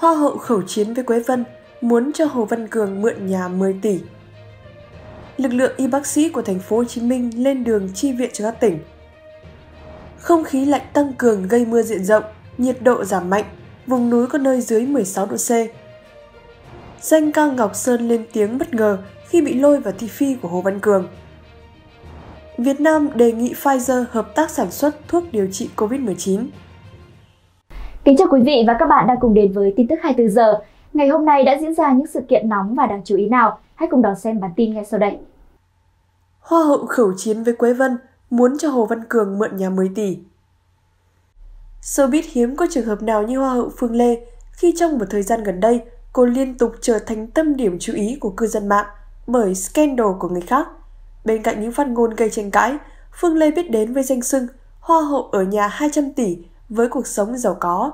Hoa hậu khẩu chiến với Quế Vân, muốn cho Hồ Văn Cường mượn nhà 10 tỷ. Lực lượng y bác sĩ của thành phố Hồ Chí Minh lên đường chi viện cho các tỉnh. Không khí lạnh tăng cường gây mưa diện rộng, nhiệt độ giảm mạnh, vùng núi có nơi dưới 16 độ C. Danh ca Ngọc Sơn lên tiếng bất ngờ khi bị lôi vào thi phi của Hồ Văn Cường. Việt Nam đề nghị Pfizer hợp tác sản xuất thuốc điều trị COVID-19. Kính chào quý vị và các bạn đang cùng đến với tin tức 24 giờ. Ngày hôm nay đã diễn ra những sự kiện nóng và đáng chú ý nào? Hãy cùng đón xem bản tin ngay sau đây. Hoa hậu khẩu chiến với Quế Vân muốn cho Hồ Văn Cường mượn nhà 10 tỷ. Showbiz hiếm có trường hợp nào như Hoa hậu Phương Lê khi trong một thời gian gần đây cô liên tục trở thành tâm điểm chú ý của cư dân mạng bởi scandal của người khác. Bên cạnh những phát ngôn gây tranh cãi, Phương Lê biết đến với danh xưng Hoa hậu ở nhà 200 tỷ với cuộc sống giàu có.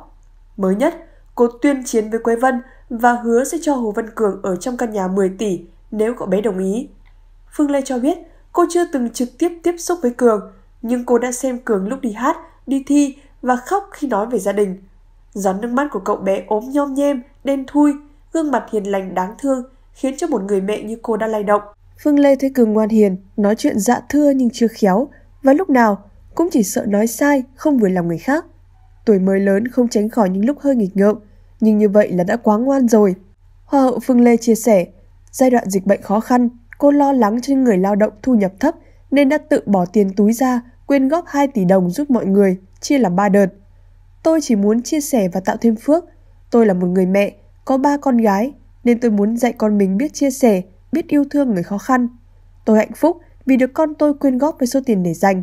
Mới nhất, cô tuyên chiến với Quế Vân và hứa sẽ cho Hồ Văn Cường ở trong căn nhà 10 tỷ nếu cậu bé đồng ý. Phương Lê cho biết cô chưa từng trực tiếp tiếp xúc với Cường, nhưng cô đã xem Cường lúc đi hát, đi thi và khóc khi nói về gia đình. Giọt nước mắt của cậu bé ốm nhom nhem, đen thui, gương mặt hiền lành đáng thương khiến cho một người mẹ như cô đã lay động. Phương Lê thấy Cường ngoan hiền, nói chuyện dạ thưa nhưng chưa khéo, và lúc nào cũng chỉ sợ nói sai, không vừa lòng người khác. Tuổi mới lớn không tránh khỏi những lúc hơi nghịch ngợm, nhưng như vậy là đã quá ngoan rồi. Hoa hậu Phương Lê chia sẻ, giai đoạn dịch bệnh khó khăn, cô lo lắng cho người lao động thu nhập thấp nên đã tự bỏ tiền túi ra quyên góp 2 tỷ đồng giúp mọi người, chia làm 3 đợt. Tôi chỉ muốn chia sẻ và tạo thêm phước. Tôi là một người mẹ, có ba con gái, nên tôi muốn dạy con mình biết chia sẻ, biết yêu thương người khó khăn. Tôi hạnh phúc vì được con tôi quyên góp với số tiền để dành.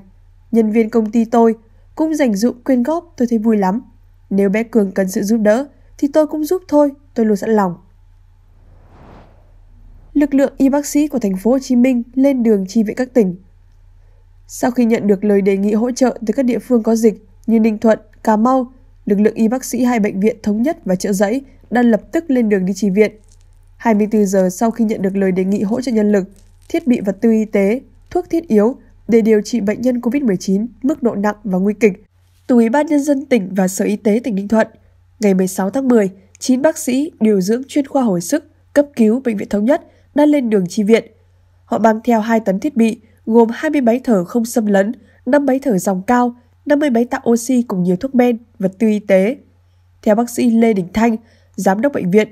Nhân viên công ty tôi cũng dành dụng quyên góp tôi thấy vui lắm. Nếu bé Cường cần sự giúp đỡ thì tôi cũng giúp thôi, tôi luôn sẵn lòng. Lực lượng y bác sĩ của thành phố Hồ Chí Minh lên đường chi viện các tỉnh. Sau khi nhận được lời đề nghị hỗ trợ từ các địa phương có dịch như Ninh Thuận, Cà Mau, lực lượng y bác sĩ hai bệnh viện Thống Nhất và Chợ Giấy đã lập tức lên đường đi chi viện. 24 giờ sau khi nhận được lời đề nghị hỗ trợ nhân lực, thiết bị vật tư y tế, thuốc thiết yếu để điều trị bệnh nhân COVID-19 mức độ nặng và nguy kịch từ Ủy ban Nhân dân tỉnh và Sở Y tế tỉnh Ninh Thuận. Ngày 16 tháng 10, 9 bác sĩ điều dưỡng chuyên khoa hồi sức cấp cứu Bệnh viện Thống Nhất đã lên đường chi viện. Họ mang theo 2 tấn thiết bị gồm 20 máy thở không xâm lấn, 5 máy thở dòng cao, 50 máy tạo oxy cùng nhiều thuốc men, vật tư y tế. Theo bác sĩ Lê Đình Thanh, giám đốc bệnh viện,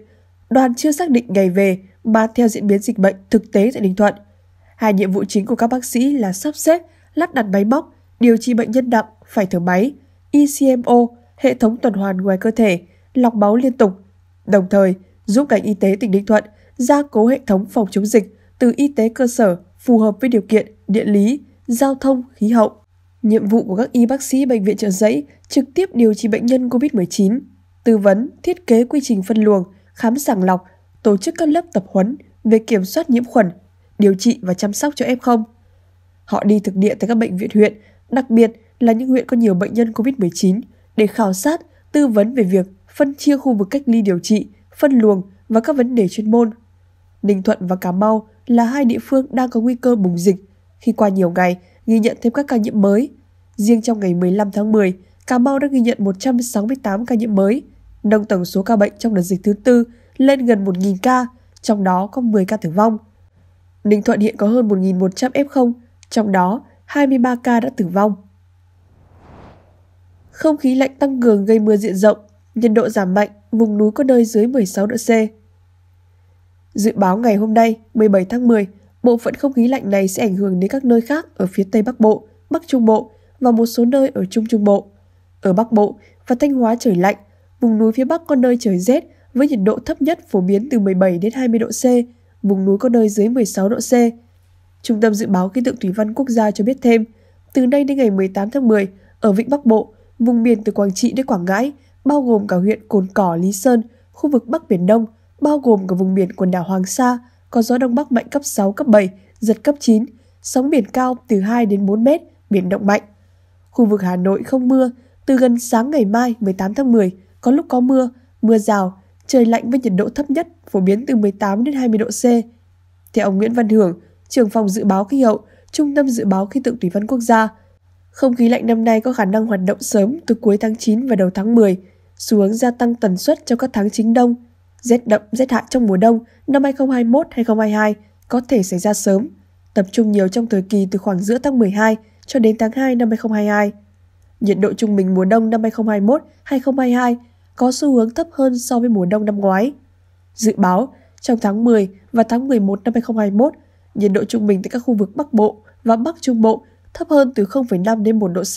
đoàn chưa xác định ngày về mà theo diễn biến dịch bệnh thực tế tại Ninh Thuận – Hai nhiệm vụ chính của các bác sĩ là sắp xếp, lắp đặt máy móc, điều trị bệnh nhân nặng, phải thở máy, ECMO, hệ thống tuần hoàn ngoài cơ thể, lọc máu liên tục, đồng thời giúp ngành y tế tỉnh Ninh Thuận gia cố hệ thống phòng chống dịch từ y tế cơ sở phù hợp với điều kiện địa lý, giao thông, khí hậu. Nhiệm vụ của các y bác sĩ bệnh viện trợ giấy trực tiếp điều trị bệnh nhân COVID-19, tư vấn, thiết kế quy trình phân luồng, khám sàng lọc, tổ chức các lớp tập huấn về kiểm soát nhiễm khuẩn, điều trị và chăm sóc cho F0. Họ đi thực địa tới các bệnh viện huyện, đặc biệt là những huyện có nhiều bệnh nhân COVID-19 để khảo sát, tư vấn về việc phân chia khu vực cách ly điều trị, phân luồng và các vấn đề chuyên môn. Ninh Thuận và Cà Mau là hai địa phương đang có nguy cơ bùng dịch khi qua nhiều ngày ghi nhận thêm các ca nhiễm mới. Riêng trong ngày 15 tháng 10, Cà Mau đã ghi nhận 168 ca nhiễm mới, nâng tổng số ca bệnh trong đợt dịch thứ tư lên gần 1.000 ca, trong đó có 10 ca tử vong – Ninh Thuận hiện có hơn 1.100 F0, trong đó 23 ca đã tử vong. Không khí lạnh tăng cường gây mưa diện rộng, nhiệt độ giảm mạnh, vùng núi có nơi dưới 16 độ C. Dự báo ngày hôm nay, 17 tháng 10, bộ phận không khí lạnh này sẽ ảnh hưởng đến các nơi khác ở phía Tây Bắc Bộ, Bắc Trung Bộ và một số nơi ở Trung Trung Bộ. Ở Bắc Bộ và Thanh Hóa trời lạnh, vùng núi phía Bắc có nơi trời rét với nhiệt độ thấp nhất phổ biến từ 17 đến 20 độ C, vùng núi có nơi dưới 16 độ C. Trung tâm Dự báo Khí tượng Thủy văn Quốc gia cho biết thêm, từ nay đến ngày 18 tháng 10, ở Vịnh Bắc Bộ, vùng biển từ Quảng Trị đến Quảng Ngãi, bao gồm cả huyện Cồn Cỏ, Lý Sơn, khu vực Bắc Biển Đông, bao gồm cả vùng biển quần đảo Hoàng Sa, có gió Đông Bắc mạnh cấp 6, cấp 7, giật cấp 9, sóng biển cao từ 2 đến 4 mét, biển động mạnh. Khu vực Hà Nội không mưa, từ gần sáng ngày mai 18 tháng 10, có lúc có mưa, mưa rào, trời lạnh với nhiệt độ thấp nhất phổ biến từ 18 đến 20 độ C. Theo ông Nguyễn Văn Hưởng, trưởng phòng dự báo khí hậu, Trung tâm dự báo khí tượng thủy văn quốc gia, không khí lạnh năm nay có khả năng hoạt động sớm từ cuối tháng 9 và đầu tháng 10, xu hướng gia tăng tần suất trong các tháng chính đông. Rét đậm, rét hại trong mùa đông năm 2021-2022 có thể xảy ra sớm, tập trung nhiều trong thời kỳ từ khoảng giữa tháng 12 cho đến tháng 2 năm 2022. Nhiệt độ trung bình mùa đông năm 2021-2022 có xu hướng thấp hơn so với mùa đông năm ngoái. Dự báo, trong tháng 10 và tháng 11 năm 2021, nhiệt độ trung bình tại các khu vực Bắc Bộ và Bắc Trung Bộ thấp hơn từ 0,5 đến 1 độ C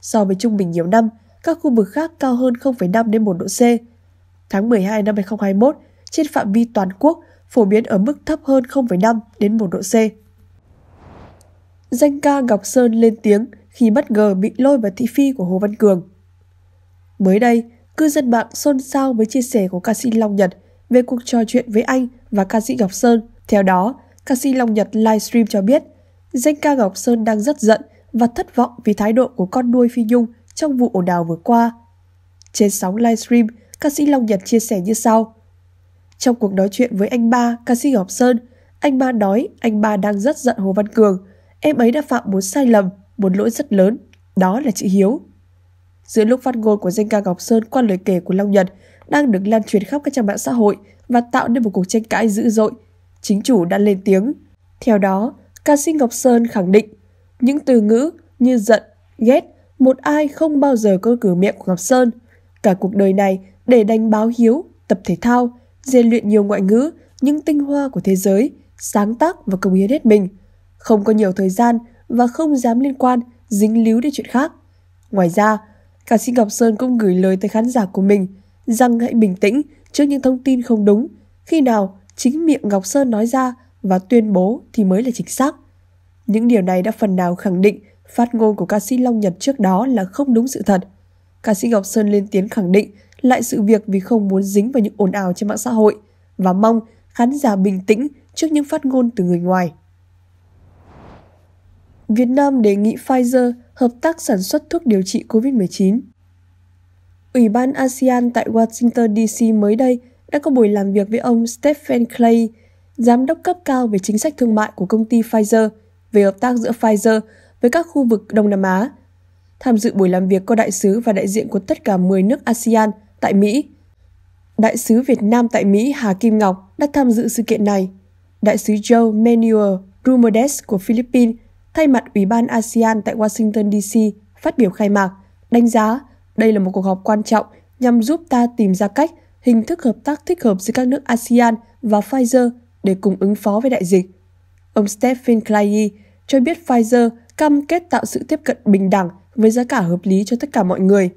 so với trung bình nhiều năm, các khu vực khác cao hơn 0,5 đến 1 độ C. Tháng 12 năm 2021, trên phạm vi toàn quốc phổ biến ở mức thấp hơn 0,5 đến 1 độ C. Danh ca Ngọc Sơn lên tiếng khi bất ngờ bị lôi vào thị phi của Hồ Văn Cường. Mới đây, Cư dân mạng xôn xao với chia sẻ của ca sĩ Long Nhật về cuộc trò chuyện với anh và ca sĩ Ngọc Sơn. Theo đó, ca sĩ Long Nhật livestream cho biết, danh ca Ngọc Sơn đang rất giận và thất vọng vì thái độ của con nuôi Phi Nhung trong vụ ồn ào vừa qua. Trên sóng livestream, ca sĩ Long Nhật chia sẻ như sau. Trong cuộc nói chuyện với anh ba, ca sĩ Ngọc Sơn, anh ba nói anh ba đang rất giận Hồ Văn Cường. Em ấy đã phạm một sai lầm, một lỗi rất lớn. Đó là chị Hiếu. Giữa lúc phát ngôn của danh ca Ngọc Sơn qua lời kể của Long Nhật đang được lan truyền khắp các trang mạng xã hội và tạo nên một cuộc tranh cãi dữ dội, chính chủ đã lên tiếng. Theo đó, ca sĩ Ngọc Sơn khẳng định những từ ngữ như giận, ghét một ai không bao giờ có cửa miệng của Ngọc Sơn. Cả cuộc đời này để đánh báo hiếu, tập thể thao, rèn luyện nhiều ngoại ngữ, những tinh hoa của thế giới, sáng tác và công hiến hết mình. Không có nhiều thời gian và không dám liên quan, dính líu đến chuyện khác. Ngoài ra, Ca sĩ Ngọc Sơn cũng gửi lời tới khán giả của mình rằng hãy bình tĩnh trước những thông tin không đúng, khi nào chính miệng Ngọc Sơn nói ra và tuyên bố thì mới là chính xác. Những điều này đã phần nào khẳng định phát ngôn của ca sĩ Long Nhật trước đó là không đúng sự thật. Ca sĩ Ngọc Sơn lên tiếng khẳng định lại sự việc vì không muốn dính vào những ồn ào trên mạng xã hội và mong khán giả bình tĩnh trước những phát ngôn từ người ngoài. Việt Nam đề nghị Pfizer hợp tác sản xuất thuốc điều trị COVID-19. Ủy ban ASEAN tại Washington DC mới đây đã có buổi làm việc với ông Stephen Clay, giám đốc cấp cao về chính sách thương mại của công ty Pfizer về hợp tác giữa Pfizer với các khu vực Đông Nam Á. Tham dự buổi làm việc có đại sứ và đại diện của tất cả 10 nước ASEAN tại Mỹ. Đại sứ Việt Nam tại Mỹ Hà Kim Ngọc đã tham dự sự kiện này. Đại sứ Joe Manuel Rumodes của Philippines thay mặt Ủy ban ASEAN tại Washington DC phát biểu khai mạc, đánh giá đây là một cuộc họp quan trọng nhằm giúp ta tìm ra cách hình thức hợp tác thích hợp giữa các nước ASEAN và Pfizer để cùng ứng phó với đại dịch. Ông Stephen Clay cho biết Pfizer cam kết tạo sự tiếp cận bình đẳng với giá cả hợp lý cho tất cả mọi người.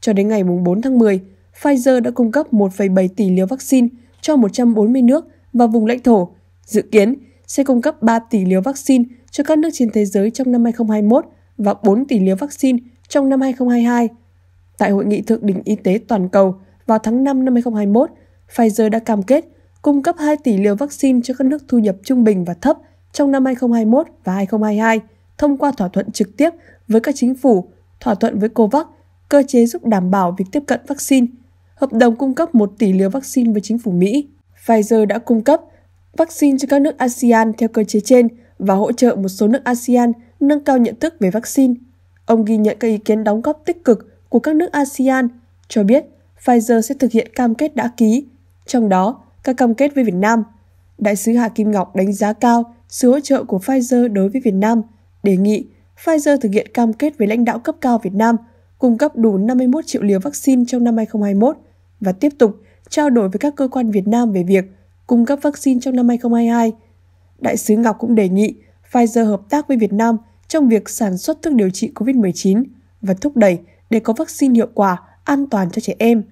Cho đến ngày 4 tháng 10, Pfizer đã cung cấp 1,7 tỷ liều vaccine cho 140 nước và vùng lãnh thổ, dự kiến sẽ cung cấp 3 tỷ liều vaccine cho các nước trên thế giới trong năm 2021 và 4 tỷ liều vaccine trong năm 2022. Tại Hội nghị Thượng đỉnh Y tế Toàn cầu vào tháng 5 năm 2021, Pfizer đã cam kết cung cấp 2 tỷ liều vaccine cho các nước thu nhập trung bình và thấp trong năm 2021 và 2022 thông qua thỏa thuận trực tiếp với các chính phủ, thỏa thuận với COVAX, cơ chế giúp đảm bảo việc tiếp cận vaccine, hợp đồng cung cấp 1 tỷ liều vaccine với chính phủ Mỹ. Pfizer đã cung cấp vaccine cho các nước ASEAN theo cơ chế trên – và hỗ trợ một số nước ASEAN nâng cao nhận thức về vaccine. Ông ghi nhận các ý kiến đóng góp tích cực của các nước ASEAN, cho biết Pfizer sẽ thực hiện cam kết đã ký, trong đó các cam kết với Việt Nam. Đại sứ Hà Kim Ngọc đánh giá cao sự hỗ trợ của Pfizer đối với Việt Nam, đề nghị Pfizer thực hiện cam kết với lãnh đạo cấp cao Việt Nam cung cấp đủ 51 triệu liều vaccine trong năm 2021 và tiếp tục trao đổi với các cơ quan Việt Nam về việc cung cấp vaccine trong năm 2022 Đại sứ Ngọc cũng đề nghị Pfizer hợp tác với Việt Nam trong việc sản xuất thuốc điều trị COVID-19 và thúc đẩy để có vaccine hiệu quả, an toàn cho trẻ em.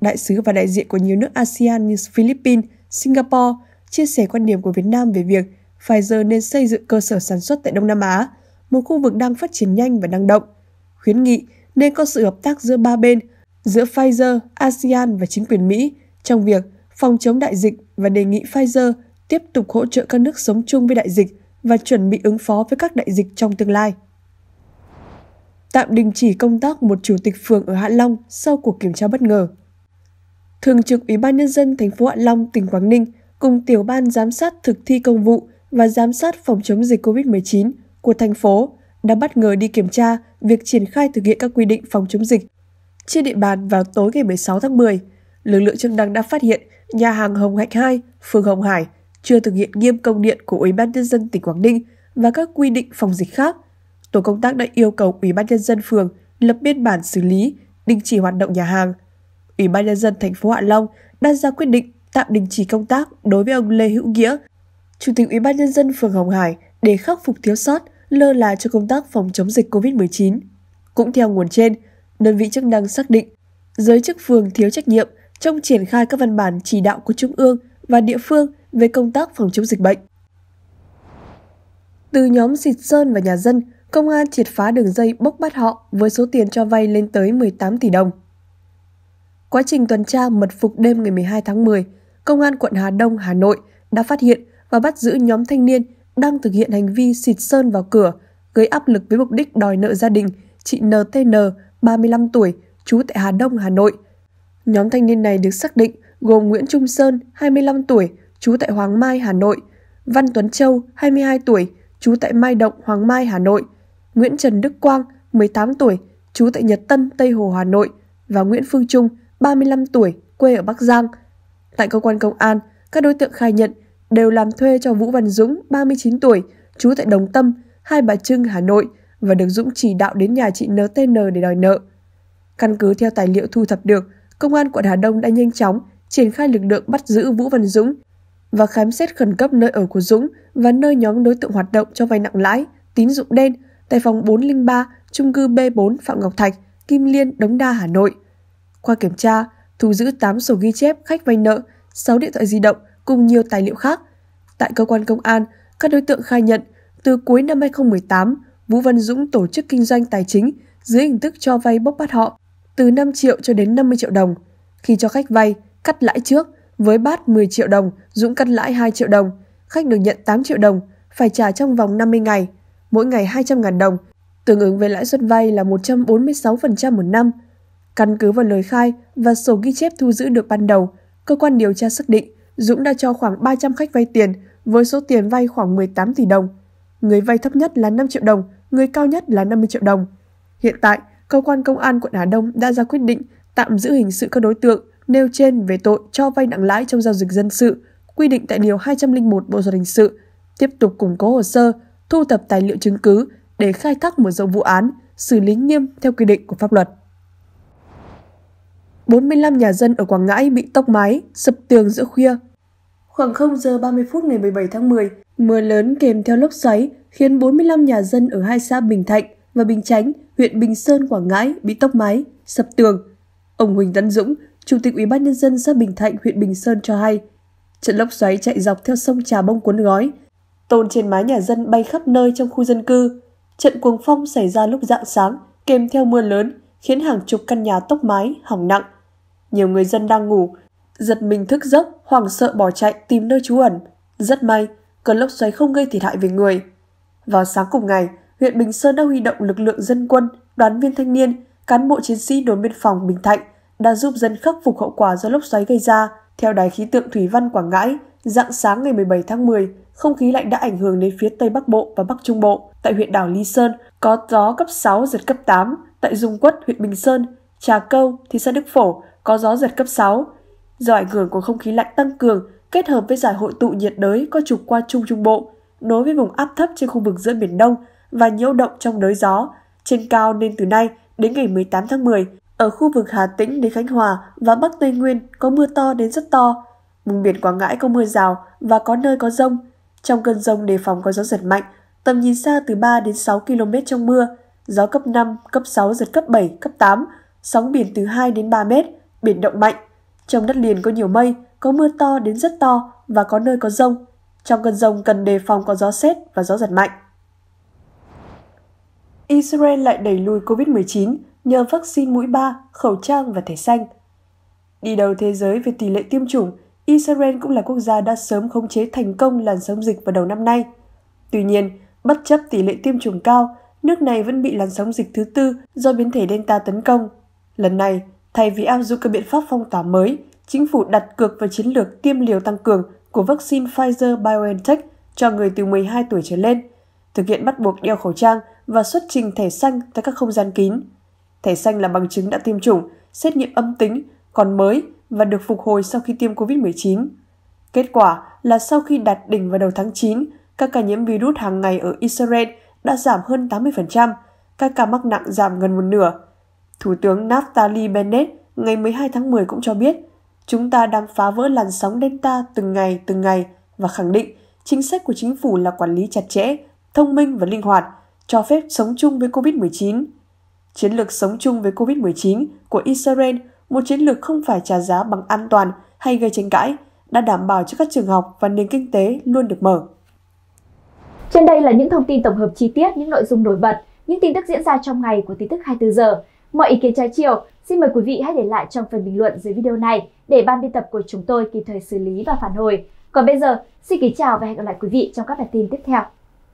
Đại sứ và đại diện của nhiều nước ASEAN như Philippines, Singapore chia sẻ quan điểm của Việt Nam về việc Pfizer nên xây dựng cơ sở sản xuất tại Đông Nam Á, một khu vực đang phát triển nhanh và năng động. Khuyến nghị nên có sự hợp tác giữa ba bên, giữa Pfizer, ASEAN và chính quyền Mỹ trong việc phòng chống đại dịch và đề nghị Pfizer tiếp tục hỗ trợ các nước sống chung với đại dịch và chuẩn bị ứng phó với các đại dịch trong tương lai. Tạm đình chỉ công tác một chủ tịch phường ở Hạ Long sau cuộc kiểm tra bất ngờ. Thường trực Ủy ban nhân dân thành phố Hạ Long, tỉnh Quảng Ninh cùng tiểu ban giám sát thực thi công vụ và giám sát phòng chống dịch COVID-19 của thành phố đã bất ngờ đi kiểm tra việc triển khai thực hiện các quy định phòng chống dịch. Trên địa bàn vào tối ngày 16 tháng 10, lực lượng chức năng đã phát hiện nhà hàng Hồng Hạnh 2, phường Hồng Hải chưa thực hiện nghiêm công điện của Ủy ban nhân dân tỉnh Quảng Ninh và các quy định phòng dịch khác. Tổ công tác đã yêu cầu Ủy ban nhân dân phường lập biên bản xử lý, đình chỉ hoạt động nhà hàng. Ủy ban nhân dân thành phố Hạ Long đã ra quyết định tạm đình chỉ công tác đối với ông Lê Hữu Nghĩa, Chủ tịch Ủy ban nhân dân phường Hồng Hải để khắc phục thiếu sót lơ là cho công tác phòng chống dịch COVID-19. Cũng theo nguồn trên, đơn vị chức năng xác định giới chức phường thiếu trách nhiệm trong triển khai các văn bản chỉ đạo của trung ương và địa phương về công tác phòng chống dịch bệnh. Từ nhóm Xịt Sơn và nhà dân, công an triệt phá đường dây bốc bắt họ với số tiền cho vay lên tới 18 tỷ đồng. Quá trình tuần tra mật phục đêm ngày 12 tháng 10, Công an quận Hà Đông, Hà Nội đã phát hiện và bắt giữ nhóm thanh niên đang thực hiện hành vi xịt sơn vào cửa, gây áp lực với mục đích đòi nợ gia đình chị NTN, 35 tuổi, trú tại Hà Đông, Hà Nội. Nhóm thanh niên này được xác định gồm Nguyễn Trung Sơn, 25 tuổi, chú tại Hoàng Mai, Hà Nội, Văn Tuấn Châu, 22 tuổi, chú tại Mai Động, Hoàng Mai, Hà Nội, Nguyễn Trần Đức Quang, 18 tuổi, chú tại Nhật Tân, Tây Hồ, Hà Nội và Nguyễn Phương Trung, 35 tuổi, quê ở Bắc Giang. Tại cơ quan công an, các đối tượng khai nhận đều làm thuê cho Vũ Văn Dũng, 39 tuổi, chú tại Đồng Tâm, Hai Bà Trưng, Hà Nội và được Dũng chỉ đạo đến nhà chị NTN để đòi nợ. Căn cứ theo tài liệu thu thập được, Công an quận Hà Đông đã nhanh chóng triển khai lực lượng bắt giữ Vũ Văn Dũng và khám xét khẩn cấp nơi ở của Dũng và nơi nhóm đối tượng hoạt động cho vay nặng lãi, tín dụng đen tại phòng 403, trung cư B4 Phạm Ngọc Thạch, Kim Liên, Đống Đa, Hà Nội. Qua kiểm tra, thu giữ 8 sổ ghi chép khách vay nợ, 6 điện thoại di động cùng nhiều tài liệu khác. Tại cơ quan công an, các đối tượng khai nhận từ cuối năm 2018, Vũ Văn Dũng tổ chức kinh doanh tài chính dưới hình thức cho vay bốc bắt họ từ 5 triệu cho đến 50 triệu đồng. Khi cho khách vay, cắt lãi trước, với bát 10 triệu đồng, Dũng cắt lãi 2 triệu đồng, khách được nhận 8 triệu đồng, phải trả trong vòng 50 ngày, mỗi ngày 200 ngàn đồng, tương ứng với lãi suất vay là 146% một năm. Căn cứ vào lời khai và sổ ghi chép thu giữ được ban đầu, cơ quan điều tra xác định Dũng đã cho khoảng 300 khách vay tiền với số tiền vay khoảng 18 tỷ đồng. Người vay thấp nhất là 5 triệu đồng, người cao nhất là 50 triệu đồng. Hiện tại, cơ quan công an quận Hà Đông đã ra quyết định tạm giữ hình sự các đối tượng nêu trên về tội cho vay nặng lãi trong giao dịch dân sự, quy định tại Điều 201 Bộ Luật Hình sự, tiếp tục củng cố hồ sơ, thu thập tài liệu chứng cứ để khai thác mở rộng vụ án, xử lý nghiêm theo quy định của pháp luật. 45 nhà dân ở Quảng Ngãi bị tốc mái, sập tường giữa khuya. Khoảng 0 giờ 30 phút ngày 17 tháng 10, mưa lớn kèm theo lốc xoáy khiến 45 nhà dân ở hai xã Bình Thạnh và Bình Chánh, huyện Bình Sơn, Quảng Ngãi bị tốc mái, sập tường. Ông Huỳnh Tấn Dũng, Chủ tịch Ủy ban nhân dân xã Bình Thạnh, huyện Bình Sơn cho hay, trận lốc xoáy chạy dọc theo sông Trà Bông cuốn gói, tôn trên mái nhà dân bay khắp nơi trong khu dân cư. Trận cuồng phong xảy ra lúc dạng sáng, kèm theo mưa lớn, khiến hàng chục căn nhà tốc mái, hỏng nặng. Nhiều người dân đang ngủ, giật mình thức giấc, hoảng sợ bỏ chạy tìm nơi trú ẩn. Rất may, cơn lốc xoáy không gây thiệt hại về người. Vào sáng cùng ngày, huyện Bình Sơn đã huy động lực lượng dân quân, đoàn viên thanh niên, cán bộ chiến sĩ đồn biên phòng Bình Thạnh đã giúp dân khắc phục hậu quả do lốc xoáy gây ra. Theo Đài khí tượng Thủy văn Quảng Ngãi, dạng sáng ngày 17 tháng 10, không khí lạnh đã ảnh hưởng đến phía Tây Bắc Bộ và Bắc Trung Bộ. Tại huyện đảo Lý Sơn có gió cấp 6, giật cấp 8. Tại Dung Quất, huyện Bình Sơn, Trà Câu, thị xã Đức Phổ có gió giật cấp 6. Do ảnh hưởng của không khí lạnh tăng cường kết hợp với giải hội tụ nhiệt đới có trục qua Trung Trung Bộ, nối với vùng áp thấp trên khu vực giữa Biển Đông và nhiễu động trong đới gió, trên cao nên từ nay đến ngày 18 tháng 10, ở khu vực Hà Tĩnh đến Khánh Hòa và Bắc Tây Nguyên có mưa to đến rất to. Vùng biển Quảng Ngãi có mưa rào và có nơi có rông. Trong cơn rông đề phòng có gió giật mạnh, tầm nhìn xa từ 3 đến 6 km trong mưa, gió cấp 5, cấp 6, giật cấp 7, cấp 8, sóng biển từ 2 đến 3 mét, biển động mạnh. Trong đất liền có nhiều mây, có mưa to đến rất to và có nơi có rông. Trong cơn rông cần đề phòng có gió xét và gió giật mạnh. Israel lại đẩy lùi COVID-19, nhờ vaccine mũi 3, khẩu trang và thẻ xanh. Đi đầu thế giới về tỷ lệ tiêm chủng, Israel cũng là quốc gia đã sớm khống chế thành công làn sóng dịch vào đầu năm nay. Tuy nhiên, bất chấp tỷ lệ tiêm chủng cao, nước này vẫn bị làn sóng dịch thứ tư do biến thể Delta tấn công. Lần này, thay vì áp dụng các biện pháp phong tỏa mới, chính phủ đặt cược vào chiến lược tiêm liều tăng cường của vaccine Pfizer-BioNTech cho người từ 12 tuổi trở lên, thực hiện bắt buộc đeo khẩu trang và xuất trình thẻ xanh tại các không gian kín. Thẻ xanh là bằng chứng đã tiêm chủng, xét nghiệm âm tính, còn mới và được phục hồi sau khi tiêm COVID-19. Kết quả là sau khi đạt đỉnh vào đầu tháng 9, các ca nhiễm virus hàng ngày ở Israel đã giảm hơn 80%, các ca mắc nặng giảm gần một nửa. Thủ tướng Naftali Bennett ngày 12 tháng 10 cũng cho biết, chúng ta đang phá vỡ làn sóng Delta từng ngày từng ngày và khẳng định chính sách của chính phủ là quản lý chặt chẽ, thông minh và linh hoạt, cho phép sống chung với COVID-19. Chiến lược sống chung với COVID-19 của Israel, một chiến lược không phải trả giá bằng an toàn hay gây tranh cãi, đã đảm bảo cho các trường học và nền kinh tế luôn được mở. Trên đây là những thông tin tổng hợp chi tiết, những nội dung nổi bật, những tin tức diễn ra trong ngày của tin tức 24 giờ. Mọi ý kiến trái chiều, xin mời quý vị hãy để lại trong phần bình luận dưới video này để ban biên tập của chúng tôi kịp thời xử lý và phản hồi. Còn bây giờ, xin kính chào và hẹn gặp lại quý vị trong các bản tin tiếp theo.